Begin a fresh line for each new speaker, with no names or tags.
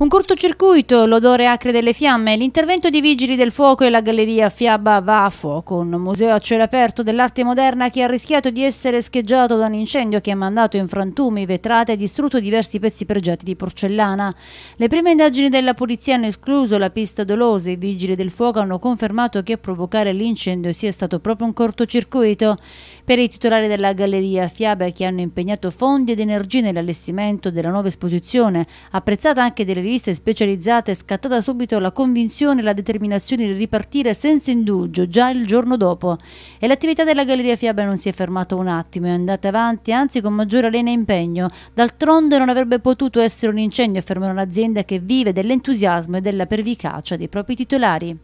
Un cortocircuito, l'odore acre delle fiamme, l'intervento di vigili del fuoco e la galleria Fiaba va a fuoco, un museo a cielo aperto dell'arte moderna che ha rischiato di essere scheggiato da un incendio che ha mandato in frantumi vetrate e distrutto diversi pezzi pregiati di porcellana. Le prime indagini della polizia hanno escluso la pista dolosa i vigili del fuoco hanno confermato che a provocare l'incendio sia stato proprio un cortocircuito. Per i titolari della galleria Fiaba che hanno impegnato fondi ed energie nell'allestimento della nuova esposizione, apprezzata anche delle riviste specializzate è scattata subito la convinzione e la determinazione di ripartire senza indugio già il giorno dopo e l'attività della Galleria Fiaba non si è fermata un attimo, è andata avanti anzi con maggiore lena e impegno. D'altronde non avrebbe potuto essere un incendio, affermano un'azienda che vive dell'entusiasmo e della pervicacia dei propri titolari.